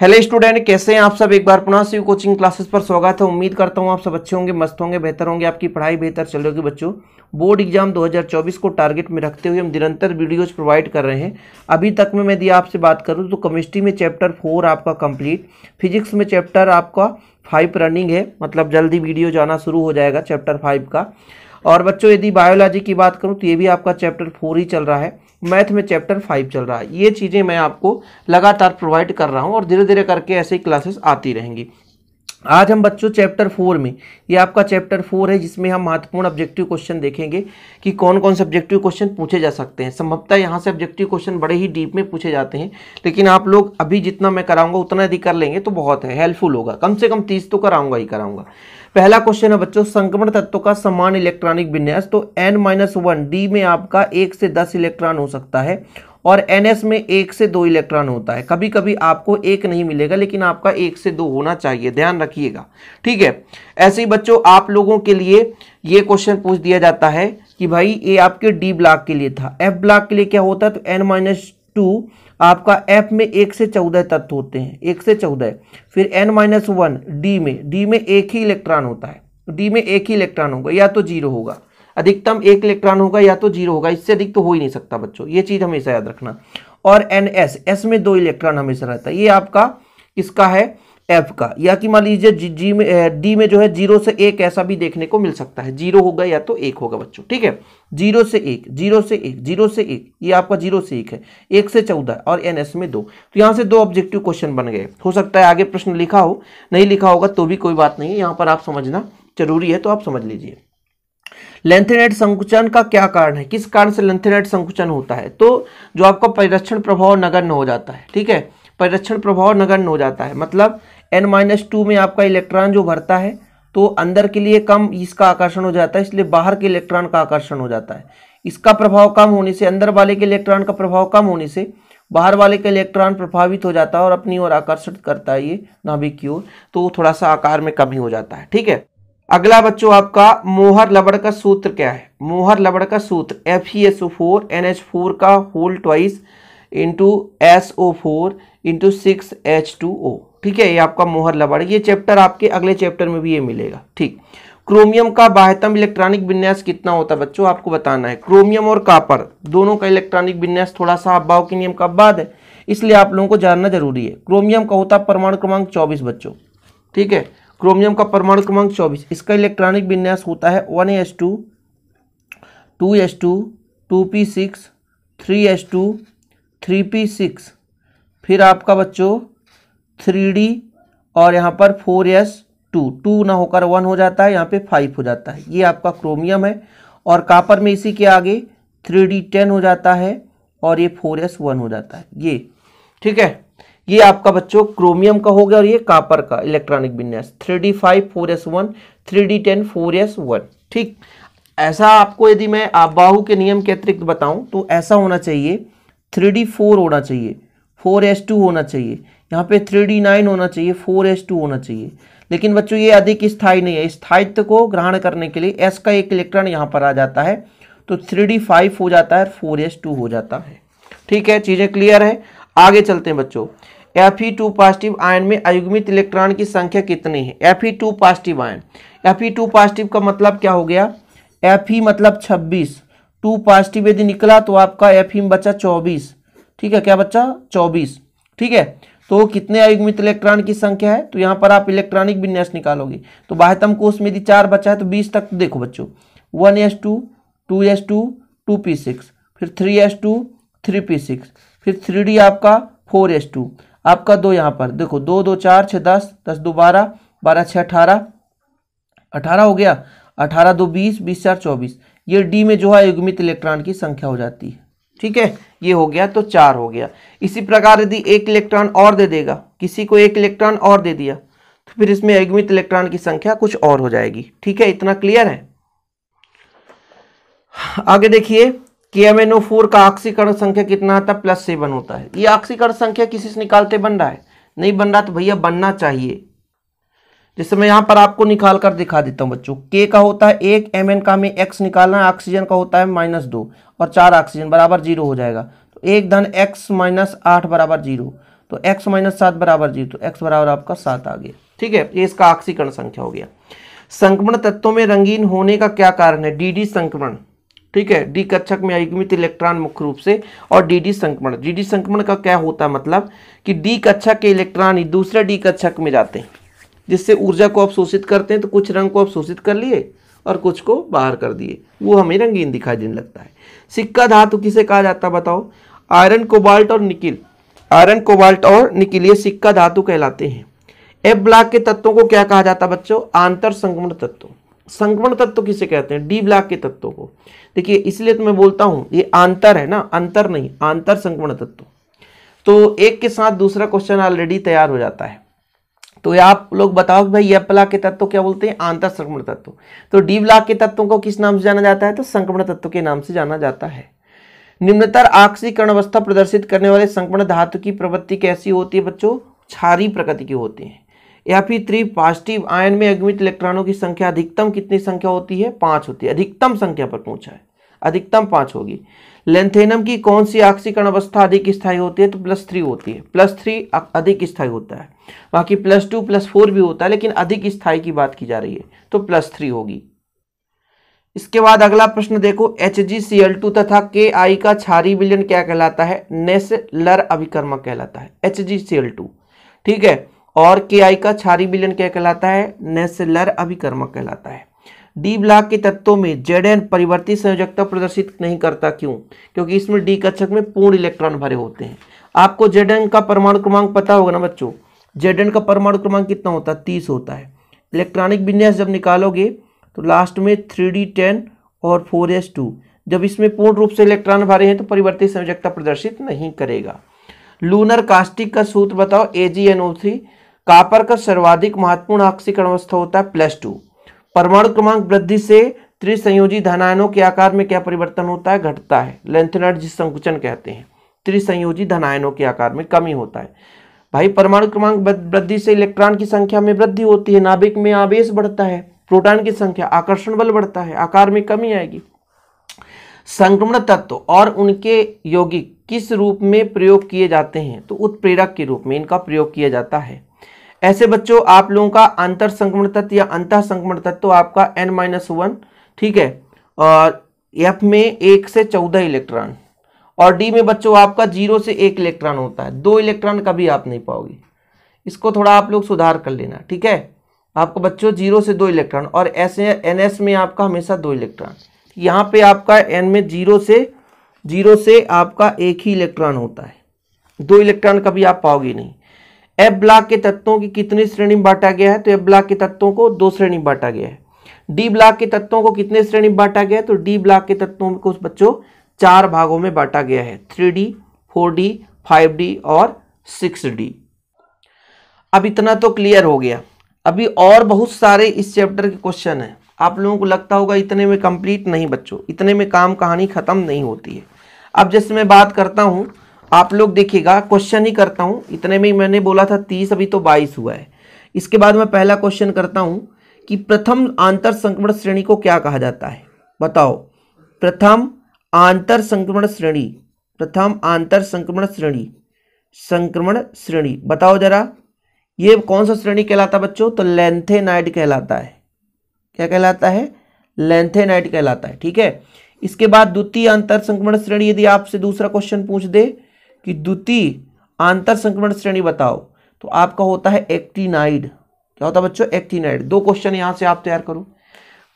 hello student कैसे हैं आप सब एक बार पुनः से कोचिंग क्लासेस पर स्वागत है उम्मीद करता हूं आप सब अच्छे होंगे मस्त होंगे बेहतर होंगे आपकी पढ़ाई बेहतर चल रही बच्चों बोर्ड एग्जाम 2024 को टारगेट में रखते हुए हम निरंतर वीडियोज प्रोवाइड कर रहे हैं अभी तक में मैं यदि आपसे बात करूँ तो केमिस्ट्री में चैप्टर फोर आपका कम्प्लीट फिजिक्स में चैप्टर आपका फाइव रनिंग है मतलब जल्दी वीडियो जाना शुरू हो जाएगा चैप्टर फाइव का और बच्चों यदि बायोलॉजी की बात करूँ तो ये भी आपका चैप्टर फोर ही चल रहा है मैथ में चैप्टर फाइव चल रहा है ये चीज़ें मैं आपको लगातार प्रोवाइड कर रहा हूँ और धीरे धीरे करके ही क्लासेस आती रहेंगी आज हम बच्चों चैप्टर फोर में ये आपका चैप्टर फोर है जिसमें हम महत्वपूर्ण ऑब्जेक्टिव क्वेश्चन देखेंगे कि कौन कौन से ऑब्जेक्टिव क्वेश्चन पूछे जा सकते हैं संभवतः यहाँ से ऑब्जेक्टिव क्वेश्चन बड़े ही डीप में पूछे जाते हैं लेकिन आप लोग अभी जितना मैं कराऊंगा उतना यदि कर लेंगे तो बहुत है हेल्पफुल होगा कम से कम तीस तो कराऊंगा ही कराऊंगा पहला क्वेश्चन है बच्चों संक्रमण तत्व का समान इलेक्ट्रॉनिक विन्यास तो एन माइनस वन डी में आपका एक से दस इलेक्ट्रॉन हो सकता है और एन एस में एक से दो इलेक्ट्रॉन होता है कभी कभी आपको एक नहीं मिलेगा लेकिन आपका एक से दो होना चाहिए ध्यान रखिएगा ठीक है ऐसे ही बच्चों आप लोगों के लिए ये क्वेश्चन पूछ दिया जाता है कि भाई ये आपके डी ब्लॉक के लिए था एफ ब्लॉक के लिए क्या होता है तो एन माइनस टू आपका एफ में एक से चौदह तत्व होते हैं एक से चौदह फिर एन माइनस वन डी में डी में एक ही इलेक्ट्रॉन होता है डी में एक ही इलेक्ट्रॉन होगा या तो जीरो होगा अधिकतम एक इलेक्ट्रॉन होगा या तो जीरो होगा इससे अधिक तो हो ही नहीं सकता बच्चों ये चीज़ हमेशा याद रखना और एन एस एस में दो इलेक्ट्रॉन हमेशा रहता है ये आपका किसका है एफ का या कि मान लीजिए जी, जी में डी में जो है जीरो से एक ऐसा भी देखने को मिल सकता है जीरो होगा या तो एक होगा बच्चों ठीक है जीरो से एक जीरो से एक जीरो से एक ये आपका जीरो से एक है एक से चौदह और एन एस में दो तो यहाँ से दो ऑब्जेक्टिव क्वेश्चन बन गए हो सकता है आगे प्रश्न लिखा हो नहीं लिखा होगा तो भी कोई बात नहीं है यहाँ पर आप समझना जरूरी है तो आप समझ लीजिए लेंथेनाइट संकुचन का क्या कारण है किस कारण से लेंथेनाइट संकुचन होता है तो जो आपका परिरक्षण प्रभाव नगण्य हो जाता है ठीक है परिरक्षण प्रभाव नगण्य हो जाता है मतलब एन माइनस टू में आपका इलेक्ट्रॉन जो भरता है तो अंदर के लिए कम इसका आकर्षण हो जाता है इसलिए बाहर के इलेक्ट्रॉन का आकर्षण हो जाता है इसका प्रभाव कम होने से अंदर वाले के इलेक्ट्रॉन का प्रभाव कम होने से बाहर वाले का इलेक्ट्रॉन प्रभावित हो जाता है और अपनी ओर आकर्षित करता है ये नाभिक की ओर तो थोड़ा सा आकार में कमी हो जाता है ठीक है अगला बच्चों आपका मोहर लबड़ का सूत्र क्या है मोहर लबड़ का सूत्र f e s o four n h four का whole twice into s o four into six h two o ठीक है ये आपका मोहर लबाड़ ये चैप्टर आपके अगले चैप्टर में भी ये मिलेगा ठीक क्रोमियम का बाह्यतम इलेक्ट्रॉनिक विन्यास कितना होता है बच्चों आपको बताना है क्रोमियम और कापर दोनों का इलेक्ट्रॉनिक विन्यास थोड़ा सा अभाव के नियम का बाद है इसलिए आप लोगों को जानना जरूरी है क्रोमियम का होता है परमाणु क्रमांक चौबीस बच्चों ठीक है क्रोमियम का परमाणु क्रमांक चौबीस इसका इलेक्ट्रॉनिक विन्यास होता है one s two two s two two p six three s two three p six फिर आपका बच्चों थ्री डी और यहाँ पर फोर एस टू टू ना होकर वन हो जाता है यहाँ पे फाइव हो जाता है ये आपका क्रोमियम है और कापर में इसी के आगे थ्री डी टेन हो जाता है और ये फोर एस वन हो जाता है ये ठीक है ये आपका बच्चों क्रोमियम का हो गया और ये कापर का इलेक्ट्रॉनिक विन्यास three d five four s one three d ten four s one ठीक ऐसा आपको यदि मैं आबाहू के नियम के अतिरिक्त बताऊं तो ऐसा होना चाहिए थ्री डी फोर होना चाहिए फोर एस टू होना चाहिए यहाँ पे थ्री डी नाइन होना चाहिए फोर एस टू होना चाहिए लेकिन बच्चों ये अधिक स्थायी नहीं है स्थायित्व को ग्रहण करने के लिए एस का एक इलेक्ट्रॉन यहाँ पर आ जाता है तो थ्री डी फाइव हो जाता है फोर एस टू हो जाता है ठीक है चीज़ें क्लियर है आगे चलते हैं बच्चों f e two positive ion में अयुग्मित इलेक्ट्रॉन की संख्या कितनी है f e two positive ion f e two positive का मतलब क्या हो गया एफ ई मतलब छब्बीस टू पॉजिटिव यदि निकला तो आपका एफीम e बचा चौबीस ठीक है क्या बच्चा चौबीस ठीक है तो कितने अयुग्मित इलेक्ट्रॉन की संख्या है तो यहाँ पर आप इलेक्ट्रॉनिक विन्यास निकालोगे तो बाह्यतम कोष में यदि चार बचा है तो बीस तक तो देखो बच्चों one s two two s two two p six फिर three s two three p six फिर थ्री डी आपका फोर एस टू आपका दो यहाँ पर देखो दो दो चार छः दस दस दो बारह बारह छः अठारह अठारह हो गया अठारह दो बीस बीस चार चौबीस ये डी में जो है युग्मित इलेक्ट्रॉन की संख्या हो जाती है ठीक है ये हो गया तो चार हो गया इसी प्रकार यदि एक इलेक्ट्रॉन और दे देगा किसी को एक इलेक्ट्रॉन और दे दिया तो फिर इसमें युग्मित इलेक्ट्रॉन की संख्या कुछ और हो जाएगी ठीक है इतना क्लियर है आगे देखिए के एम फोर का ऑक्सीकरण संख्या कितना आता प्लस सेवन होता है ये ऑक्सीकरण संख्या किसी से निकालते बन रहा है नहीं बन रहा तो भैया बनना चाहिए जैसे मैं यहां पर आपको निकाल कर दिखा देता हूँ बच्चों के का होता है एक एम एन का हमें एक्स निकालना है ऑक्सीजन का होता है माइनस दो और चार ऑक्सीजन बराबर जीरो हो जाएगा तो एक धन एक्स माइनस आठ बराबर जीरो तो एक्स माइनस सात बराबर जीरो तो एक्स बराबर आपका सात आ गया ठीक है ये इसका ऑक्सीकरण संख्या हो गया संक्रमण तत्वों में रंगीन होने का क्या कारण है डीडी संक्रमण ठीक है डी कक्षक में युग्मित इलेक्ट्रॉन मुख्य रूप से और डीडी संक्रमण डीडी संक्रमण का क्या होता है मतलब कि डी कक्षक के इलेक्ट्रॉन ही दूसरे डी कक्षक में जाते हैं जिससे ऊर्जा को अवशोषित करते हैं तो कुछ रंग को अवशोषित कर लिए और कुछ को बाहर कर दिए वो हमें रंगीन दिखाई देने लगता है सिक्का धातु किसे कहा जाता है बताओ आयरन कोबाल्ट और निकिल आयरन कोबाल्ट और निकिल ये सिक्का धातु कहलाते हैं एफ ब्लॉक के तत्वों को क्या कहा जाता है बच्चों आंतर संक्रमण तत्व संक्रमण तत्व किसे कहते हैं डी ब्लॉक के तत्वों को देखिए इसलिए तो मैं बोलता हूँ ये आंतर है ना अंतर नहीं आंतर संक्रमण तत्व तो एक के साथ दूसरा क्वेश्चन ऑलरेडी तैयार हो जाता है तो या आप लोग बताओ कि भाई ये के तत्व क्या बोलते हैं आंतर संक्रमण तत्व तो डी ब्लाक के तत्वों को किस नाम से जाना जाता है तो संक्रमण तत्व के नाम से जाना जाता है निम्नतर आक्सीकरण अवस्था प्रदर्शित करने वाले संक्रमण धातु की प्रवृत्ति कैसी होती है बच्चों क्षारी प्रकृति की होती है या फिर थ्री पॉजिटिव आयन में अग्नित इलेक्ट्रॉनों की संख्या अधिकतम कितनी संख्या होती है पांच होती है अधिकतम संख्या पर पहुंचा है अधिकतम पाँच होगी लेंथेनम की कौन सी ऑक्सीकरण अवस्था अधिक स्थायी होती है तो प्लस थ्री होती है प्लस थ्री अधिक स्थायी होता है बाकी प्लस टू प्लस फोर भी होता है लेकिन अधिक स्थायी की बात की जा रही है तो प्लस थ्री होगी इसके बाद अगला प्रश्न देखो h g c l two तथा के आई का छारी विलयन क्या कहलाता है नेसलर अभिकर्मक कहलाता है h g c l two ठीक है और के आई का छारी विलयन क्या कहलाता है नेसलर अभिकर्मक कहलाता है डी ब्लॉक के तत्वों में जेड एन परिवर्तित संयोजकता प्रदर्शित नहीं करता क्यों क्योंकि इसमें डी कक्षक में पूर्ण इलेक्ट्रॉन भरे होते हैं आपको जेड एन का परमाणु क्रमांक पता होगा ना बच्चों जेड एन का परमाणु क्रमांक कितना होता है तीस होता है इलेक्ट्रॉनिक विन्यास जब निकालोगे तो लास्ट में थ्री डी टेन और फोर एस टू जब इसमें पूर्ण रूप से इलेक्ट्रॉन भरे हैं तो परिवर्तित संयोजकता प्रदर्शित नहीं करेगा लूनर कास्टिक का सूत्र बताओ a g n o three copper का सर्वाधिक महत्वपूर्ण ऑक्सीकरण अवस्था होता है प्लस टू परमाणु क्रमांक वृद्धि से त्रिसंयोजी धनायनों के आकार में क्या परिवर्तन होता है घटता है लेंथनर जिस संकुचन कहते हैं त्रिसंयोजी धनायनों के आकार में कमी होता है भाई परमाणु क्रमांक वृद्धि से इलेक्ट्रॉन की संख्या में वृद्धि होती है नाभिक में आवेश बढ़ता है प्रोटॉन की संख्या आकर्षण बल बढ़ता है आकार में कमी आएगी संक्रमण तत्व और उनके यौगिक किस रूप में प्रयोग किए जाते हैं तो उत्प्रेरक के रूप में इनका प्रयोग किया जाता है ऐसे बच्चों आप लोगों का अंतर संक्रमण तत्व या अंत संक्रमण तत्व आपका एन माइनस वन ठीक है और एफ में एक से चौदह इलेक्ट्रॉन और डी में बच्चों आपका जीरो से एक इलेक्ट्रॉन होता है दो इलेक्ट्रॉन कभी आप नहीं पाओगे इसको थोड़ा आप लोग सुधार कर लेना ठीक है आपको बच्चों जीरो से दो इलेक्ट्रॉन और ऐसे एन में आपका हमेशा दो इलेक्ट्रॉन यहाँ पे आपका एन में जीरो से जीरो से आपका एक ही इलेक्ट्रॉन होता है दो इलेक्ट्रॉन कभी आप पाओगे नहीं एफ ब्लॉक के तत्वों की कितनी श्रेणी में बांटा गया है तो एफ ब्लॉक के तत्वों को दो श्रेणी में बांटा गया है डी ब्लॉक के तत्वों को कितने श्रेणी में बांटा गया है तो डी ब्लॉक के तत्वों को बच्चों चार भागों में बांटा गया है three d four d five d और सिक्स डी अब इतना तो क्लियर हो गया अभी और बहुत सारे इस चैप्टर के क्वेश्चन हैं आप लोगों को लगता होगा इतने में कंप्लीट नहीं बच्चों इतने में काम कहानी ख़त्म नहीं होती है अब जैसे मैं बात करता हूँ आप लोग देखिएगा क्वेश्चन ही करता हूं इतने में ही मैंने बोला था तीस अभी तो बाईस हुआ है इसके बाद मैं पहला क्वेश्चन करता हूं कि प्रथम आंतर संक्रमण श्रेणी को क्या कहा जाता है बताओ प्रथम आंतर संक्रमण श्रेणी प्रथम आंतर संक्रमण श्रेणी संक्रमण श्रेणी बताओ जरा ये कौन सा श्रेणी कहलाता है बच्चों तो लेंथेनाइड कहलाता है क्या कहलाता है लेंथेनाइड कहलाता है ठीक है इसके बाद द्वितीय अंतर संक्रमण श्रेणी यदि आपसे दूसरा क्वेश्चन पूछ दे कि द्वितीय आंतर संक्रमण श्रेणी बताओ तो आपका होता है एक्टिनाइड क्या होता है बच्चों एक्टिनाइड दो क्वेश्चन यहां से आप तैयार करो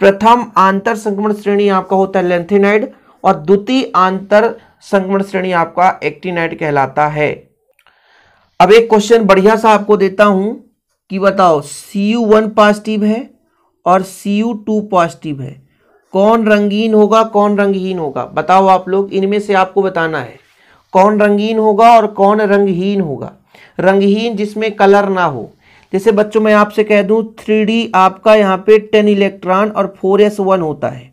प्रथम आंतर संक्रमण श्रेणी आपका होता है लेंथेनाइड और द्वितीय आंतर संक्रमण श्रेणी आपका एक्टिनाइड कहलाता है अब एक क्वेश्चन बढ़िया सा आपको देता हूं कि बताओ सी यू वन पॉजिटिव है और सी यू टू पॉजिटिव है कौन रंगीन होगा कौन रंगहीन होगा बताओ आप लोग इनमें से आपको बताना है कौन रंगीन होगा और कौन रंगहीन होगा रंगहीन जिसमें कलर ना हो जैसे बच्चों मैं आपसे कह दूं थ्री आपका यहाँ पे टेन इलेक्ट्रॉन और फोर एस वन होता है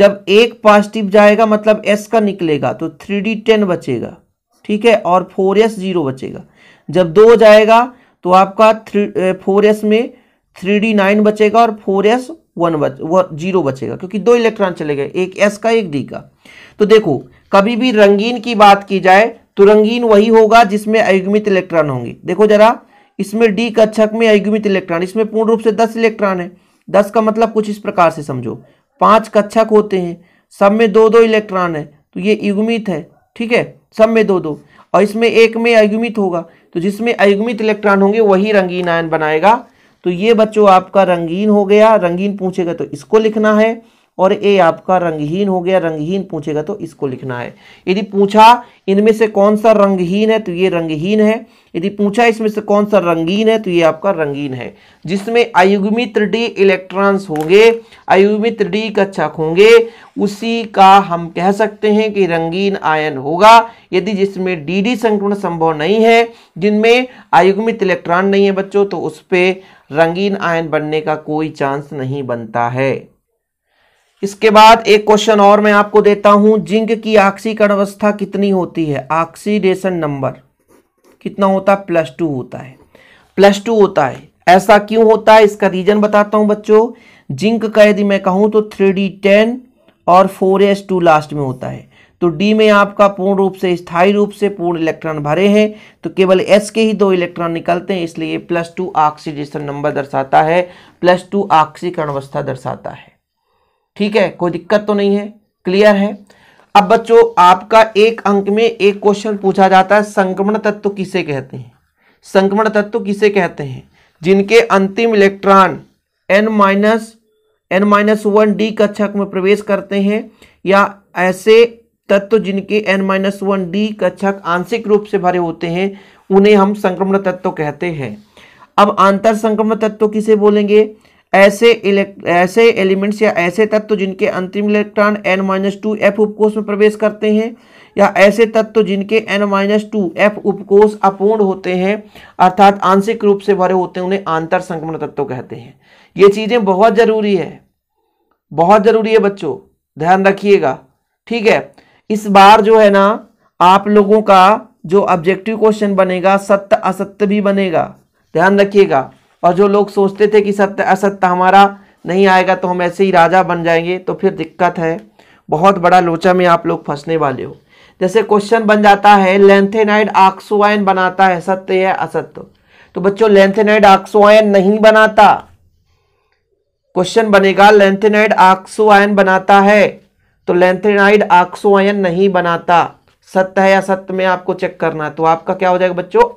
जब एक पॉजिटिव जाएगा मतलब एस का निकलेगा तो थ्री डी टेन बचेगा ठीक है और फोर एस जीरो बचेगा जब दो जाएगा तो आपका थ्री फोर एस में थ्री डी नाइन बचेगा और फोर एस वन बच जीरो बचेगा क्योंकि दो इलेक्ट्रॉन चले गए एक एस का एक डी का तो देखो कभी भी रंगीन की बात की जाए तो रंगीन वही होगा जिसमें अयुग्मित इलेक्ट्रॉन होंगे देखो जरा इसमें डी कक्षक में अयुग्मित इलेक्ट्रॉन इसमें पूर्ण रूप से दस इलेक्ट्रॉन है दस का मतलब कुछ इस प्रकार से समझो पांच कक्षक होते हैं सब में दो दो इलेक्ट्रॉन है तो ये युग्मित है ठीक है सब में दो दो और इसमें एक में अयुग्मित होगा तो जिसमें अयुग्मित इलेक्ट्रॉन होंगे वही रंगीन आयन बनाएगा तो ये बच्चों आपका रंगीन हो गया रंगीन पूछेगा तो इसको लिखना है और ए आपका रंगहीन हो गया रंगहीन पूछेगा तो इसको लिखना है यदि पूछा इनमें से कौन सा रंगहीन है तो ये रंगहीन है यदि पूछा इसमें से कौन सा रंगीन है तो ये आपका रंगीन है जिसमें अयुग्मित डी इलेक्ट्रॉन्स होंगे अयुग्मित डी कक्षक होंगे उसी का हम कह सकते हैं कि रंगीन आयन होगा यदि जिसमें डी डी संक्रमण संभव नहीं है जिनमें अयुग्मित इलेक्ट्रॉन नहीं है बच्चों तो उस पर रंगीन आयन बनने का कोई चांस नहीं बनता है इसके बाद एक क्वेश्चन और मैं आपको देता हूं जिंक की ऑक्सीकरण अवस्था कितनी होती है ऑक्सीडेशन नंबर कितना होता है प्लस टू होता है प्लस टू होता है ऐसा क्यों होता है इसका रीजन बताता हूं बच्चों जिंक का यदि मैं कहूं तो थ्री डी टेन और फोर एस टू लास्ट में होता है तो डी में आपका पूर्ण रूप से स्थायी रूप से पूर्ण इलेक्ट्रॉन भरे हैं तो केवल एस के ही दो इलेक्ट्रॉन निकलते हैं इसलिए प्लस टू ऑक्सीडेशन नंबर दर्शाता है प्लस टू ऑक्सीकरण अवस्था दर्शाता है ठीक है कोई दिक्कत तो नहीं है क्लियर है अब बच्चों आपका एक अंक में एक क्वेश्चन पूछा जाता है संक्रमण तत्व किसे कहते हैं संक्रमण तत्व किसे कहते हैं जिनके अंतिम electron n minus n minus one d कक्षक में प्रवेश करते हैं या ऐसे तत्व जिनके एन माइनस वन डी कक्षक आंशिक रूप से भरे होते हैं उन्हें हम संक्रमण तत्व कहते हैं अब आंतर संक्रमण तत्व किसे बोलेंगे ऐसे ऐसे एलिमेंट्स या ऐसे तत्व जिनके अंतिम electron n minus two f उपकोष में प्रवेश करते हैं या ऐसे तत्व जिनके एन माइनस टू एफ उपकोष अपूर्ण होते हैं अर्थात आंशिक रूप से भरे होते हैं उन्हें आंतर संक्रमण तत्व कहते हैं ये चीज़ें बहुत ज़रूरी है बहुत ज़रूरी है बच्चों ध्यान रखिएगा ठीक है इस बार जो है ना आप लोगों का जो ऑब्जेक्टिव क्वेश्चन बनेगा सत्य असत्य भी बनेगा ध्यान रखिएगा और जो लोग सोचते थे कि सत्य असत्य हमारा नहीं आएगा तो हम ऐसे ही राजा बन जाएंगे तो फिर दिक्कत है बहुत बड़ा लोचा में आप लोग फंसने वाले हो जैसे क्वेश्चन बन जाता है लेंथेनाइड आक्सुआन बनाता है सत्य या असत्य तो बच्चों लेंथेनाइड आक्सुआन नहीं बनाता क्वेश्चन बनेगा लेंथेनाइड आक्सुआन बनाता है तो लेंथेनाइड आक्सुआन नहीं बनाता सत्य है असत्य में आपको चेक करना तो आपका क्या हो जाएगा बच्चों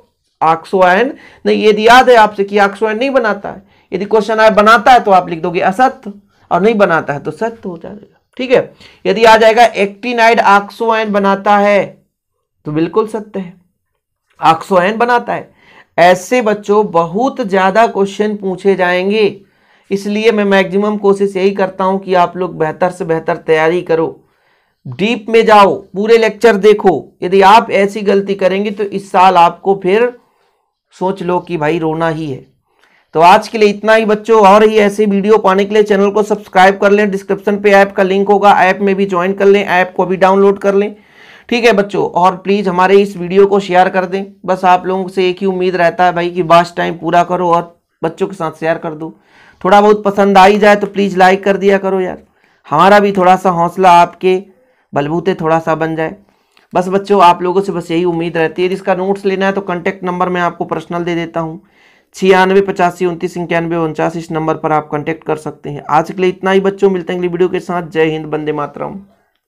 आक्सोएन नहीं यदि याद है आपसे कि आक्सोएन नहीं बनाता है यदि क्वेश्चन आए बनाता है तो आप लिख दोगे असत्य और नहीं बनाता है तो सत्य हो जाएगा ठीक है यदि आ जाएगा एक्टिनाइड आक्सोएन बनाता है तो बिल्कुल सत्य है आक्सोएन बनाता है ऐसे बच्चों बहुत ज़्यादा क्वेश्चन पूछे जाएंगे इसलिए मैं मैक्सिमम कोशिश यही करता हूं कि आप लोग बेहतर से बेहतर तैयारी करो डीप में जाओ पूरे लेक्चर देखो यदि आप ऐसी गलती करेंगे तो इस साल आपको फिर सोच लो कि भाई रोना ही है तो आज के लिए इतना ही बच्चों और ही ऐसे वीडियो पाने के लिए चैनल को सब्सक्राइब कर लें डिस्क्रिप्शन पे ऐप का लिंक होगा ऐप में भी ज्वाइन कर लें ऐप को भी डाउनलोड कर लें ठीक है बच्चों और प्लीज़ हमारे इस वीडियो को शेयर कर दें बस आप लोगों से एक ही उम्मीद रहता है भाई कि बास टाइम पूरा करो और बच्चों के साथ शेयर कर दो थोड़ा बहुत पसंद आई जाए तो प्लीज़ लाइक कर दिया करो यार हमारा भी थोड़ा सा हौसला आपके बलबूते थोड़ा सा बन जाए बस बच्चों आप लोगों से बस यही उम्मीद रहती है इसका नोट्स लेना है तो कॉन्टैक्ट नंबर मैं आपको पर्सनल दे देता हूँ छियानवे पचासी उनतीस इक्यानवे उनचास इस नंबर पर आप कॉन्टैक्ट कर सकते हैं आज के लिए इतना ही बच्चों मिलते हैं अगली वीडियो के साथ जय हिंद बंदे मातरम